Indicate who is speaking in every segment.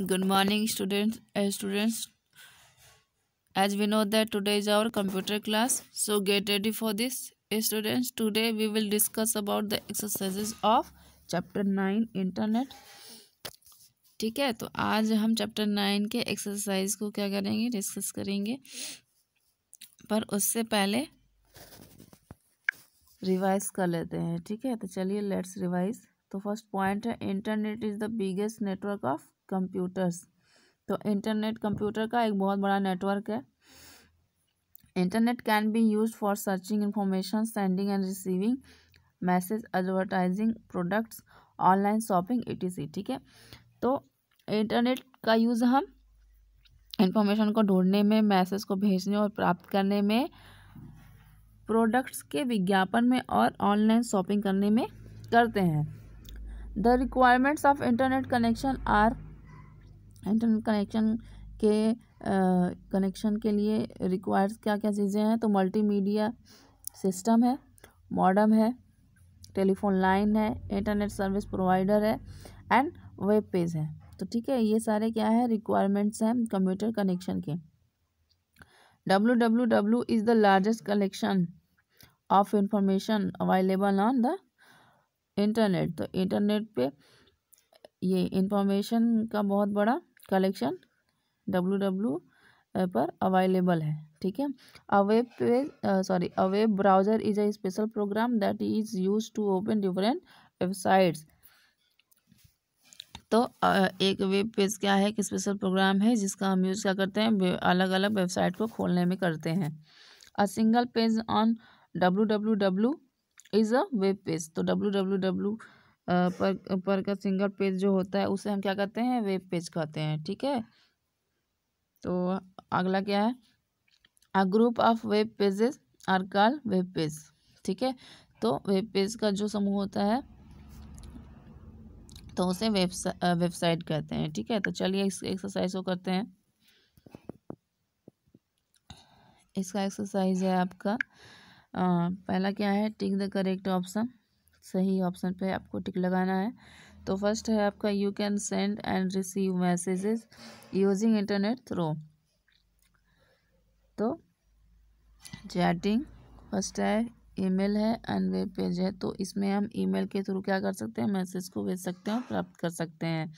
Speaker 1: Good morning student students as we know that today is our computer class so get ready for this students today we will discuss about the exercises of chapter nine internet ठीक है तो आज हम chapter nine के exercise को क्या करेंगे discuss करेंगे पर उससे पहले रिवाइज कर लेते हैं ठीक है तो चलिए लेट्स रिवाइज़ तो फर्स्ट पॉइंट है internet is the biggest network of computers तो इंटरनेट कंप्यूटर का एक बहुत बड़ा नेटवर्क है internet can be use for searching information sending and receiving message advertising products online shopping ई ठीक है तो इंटरनेट का यूज़ हम इंफॉर्मेशन को ढूंढने में मैसेज को भेजने और प्राप्त करने में प्रोडक्ट्स के विज्ञापन में और ऑनलाइन शॉपिंग करने में करते हैं the requirements of internet connection are internet connection के कनेक्शन uh, के लिए रिक्वायर्स क्या क्या चीज़ें हैं तो मल्टीमीडिया सिस्टम है मॉडम है टेलीफोन लाइन है इंटरनेट सर्विस प्रोवाइडर है एंड वेब पेज है तो ठीक है ये सारे क्या है रिक्वायरमेंट्स हैं कंप्यूटर कनेक्शन के W W W is the largest collection of information available on the internet तो इंटरनेट पे ये इंफॉर्मेशन का बहुत बड़ा कलेक्शन डब्लू डब्लू पर अवेलेबल है ठीक है अवेब पे sorry a web browser is a special program that is use to open different websites तो एक वेब पेज क्या है एक स्पेशल प्रोग्राम है जिसका हम यूज़ क्या करते हैं अलग अलग वेबसाइट को खोलने में करते हैं a single page on W W W is a web page तो डब्ल्यू डब्ल्यू डब्ल्यू पर पर का सिंगल पेज जो होता है उसे हम क्या कहते हैं वेब पेज कहते हैं ठीक है तो अगला क्या है a group of web pages are call web page ठीक है तो वेब पेज का जो समूह होता है तो उसे वेब वेबसाइट कहते हैं ठीक है तो चलिए इस एक्सरसाइज को करते हैं इसका एक्सरसाइज है आपका पहला क्या है टिक द करेक्ट ऑप्शन सही ऑप्शन पे आपको टिक लगाना है तो फर्स्ट है आपका you can send and receive messages using internet through तो चैटिंग फर्स्ट है ईमेल है एंड वेब पेज है तो इसमें हम ईमेल के थ्रू क्या कर सकते हैं मैसेज को भेज सकते हैं प्राप्त कर सकते हैं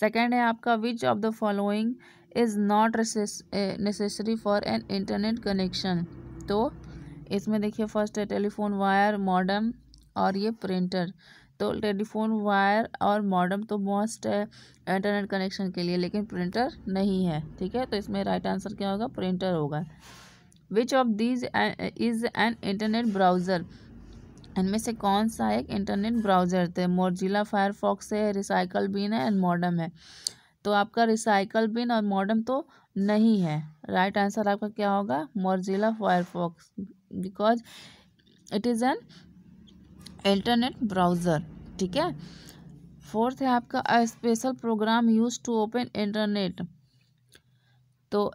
Speaker 1: सेकेंड है आपका which of the following is not necessary for an internet connection तो इसमें देखिए फर्स्ट है टेलीफोन वायर मॉडम और ये प्रिंटर तो टेलीफोन वायर और मॉडम तो मोस्ट है इंटरनेट कनेक्शन के लिए लेकिन प्रिंटर नहीं है ठीक है तो इसमें राइट आंसर क्या होगा प्रिंटर होगा which of these is an internet browser इनमें से कौन सा एक इंटरनेट ब्राउज़र थे मोरजिला फायरफॉक्स है रिसाइकल बिन है एंड मॉडम है तो आपका रिसाइकल बिन और मॉडम तो नहीं है राइट right आंसर आपका क्या होगा Mozilla Firefox because it is an internet browser ठीक है फोर्थ है आपका तो, a special program use to open internet तो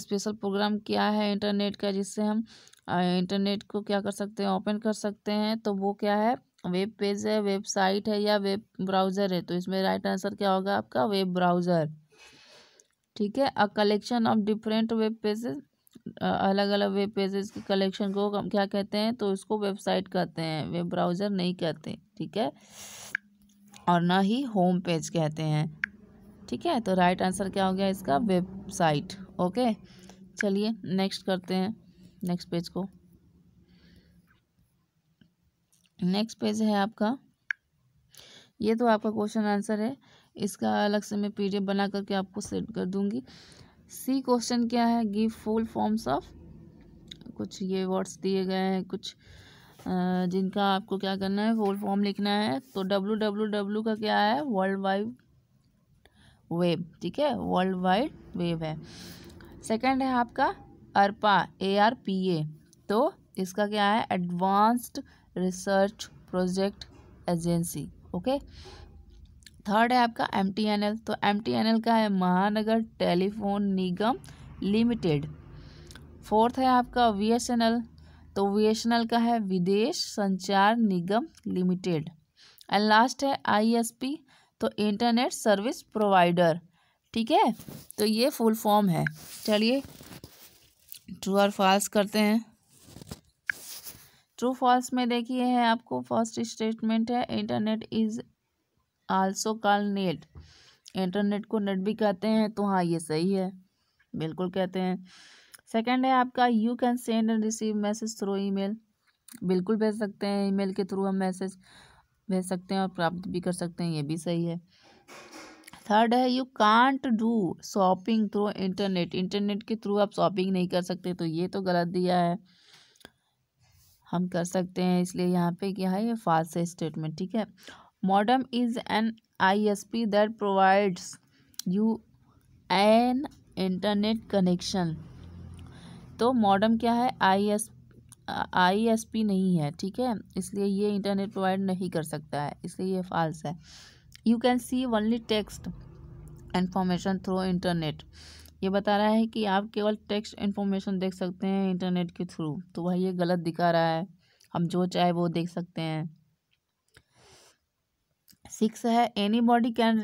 Speaker 1: स्पेशल प्रोग्राम क्या है इंटरनेट का जिससे हम इंटरनेट को क्या कर सकते हैं ओपन कर सकते हैं तो वो क्या है वेब पेज है वेबसाइट है या वेब ब्राउज़र है तो इसमें राइट आंसर क्या होगा आपका वेब ब्राउज़र ठीक है a collection of different web pages अलग अलग वेब पेजेस के कलेक्शन को हम क्या कहते हैं तो इसको वेबसाइट कहते हैं वेब ब्राउज़र नहीं कहते ठीक है और ना ही होम पेज कहते हैं ठीक है तो राइट आंसर क्या हो गया इसका वेबसाइट ओके चलिए नेक्स्ट करते हैं नेक्स्ट पेज को नेक्स्ट पेज है आपका ये तो आपका क्वेश्चन आंसर है इसका अलग से मैं पीडीएफ बना करके आपको सेंड कर दूंगी सी क्वेश्चन क्या है गिव फुल फॉर्म्स ऑफ कुछ ये वर्ड्स दिए गए हैं कुछ जिनका आपको क्या करना है फुल फॉर्म लिखना है तो डब्लू डब्लू डब्लू का क्या है वर्ल्ड वाइड वेब ठीक है वर्ल्ड वाइड वेब है सेकंड है आपका ARPA A R P A तो इसका क्या है advanced research project agency okay third है आपका एम टी एन एल तो एम टी एन एल का है Mahanagar Telephone Nigam Limited fourth है आपका वी एस एन एल तो वी एस एन एल का है Videsh Sanchar Nigam Limited and last है आई एस पी तो इंटरनेट सर्विस प्रोवाइडर ठीक है तो ये फुल फॉर्म है चलिए ट्रू और फॉल्स करते हैं ट्रू फॉल्स में देखिए है आपको फर्स्ट स्टेटमेंट है internet is also call net internet को नेट भी कहते हैं तो हाँ ये सही है बिल्कुल कहते हैं सेकंड है आपका you can send and receive message through email बिल्कुल भेज सकते हैं ईमेल के थ्रू हम मैसेज भेज सकते हैं और प्राप्त भी कर सकते हैं ये भी सही है थर्ड है you can't do shopping through internet internet के थ्रू आप शॉपिंग नहीं कर सकते तो ये तो गलत दिया है हम कर सकते हैं इसलिए यहाँ पे क्या है ये फास्ट स्टेटमेंट ठीक है an I S P that provides you an internet connection तो मॉडम क्या है I S I S P नहीं है ठीक है इसलिए ये इंटरनेट प्रोवाइड नहीं कर सकता है इसलिए ये फॉल्स है you can see only text information through internet ये बता रहा है कि आप केवल टेक्स्ट इन्फॉर्मेशन देख सकते हैं इंटरनेट के थ्रू तो भाई ये गलत दिखा रहा है हम जो चाहे वो देख सकते हैं सिक्स है anybody can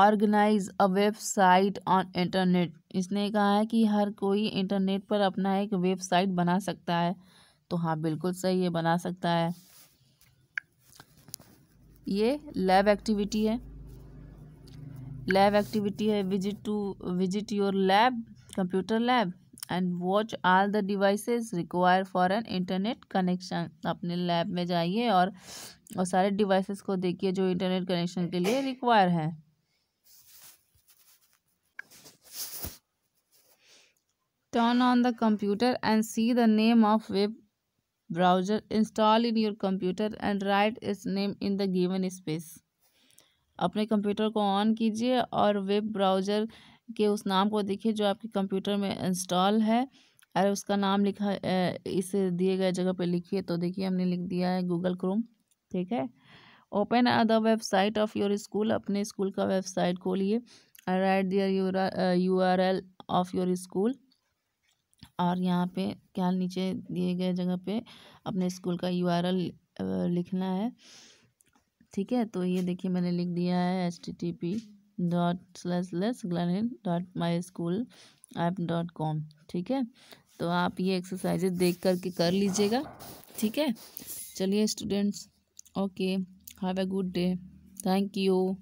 Speaker 1: organise a website on internet इसने कहा है कि हर कोई इंटरनेट पर अपना एक वेबसाइट बना सकता है तो हाँ बिल्कुल सही है बना सकता है ये लैब एक्टिविटी है लैब एक्टिविटी है visit to visit your lab computer lab and watch all the devices require for an internet connection अपने लैब में जाइए और और सारे डिवाइसेस को देखिए जो इंटरनेट कनेक्शन के लिए रिक्वायर है turn on the computer and see the name of web browser install in your computer and write its name in the given space अपने कंप्यूटर को ऑन कीजिए और वेब ब्राउज़र के उस नाम को देखिए जो आपके कंप्यूटर में इंस्टॉल है अरे उसका नाम लिखा इस दिए गए जगह पे लिखिए तो देखिए हमने लिख दिया है गूगल क्रोम ठीक है open the website of your school अपने स्कूल का वेबसाइट खोलिए write there URL of your ऑफ योर स्कूल और यहाँ पे क्या नीचे दिए गए जगह पे अपने स्कूल का यू आर एल लिखना है ठीक है तो ये देखिए मैंने लिख दिया है H T T P dot स्लस लेस ग्लैन dot my school app dot com ठीक है तो आप ये एक्सरसाइजेज देख करके कर लीजिएगा ठीक है चलिए students Okay, have a good day. Thank you.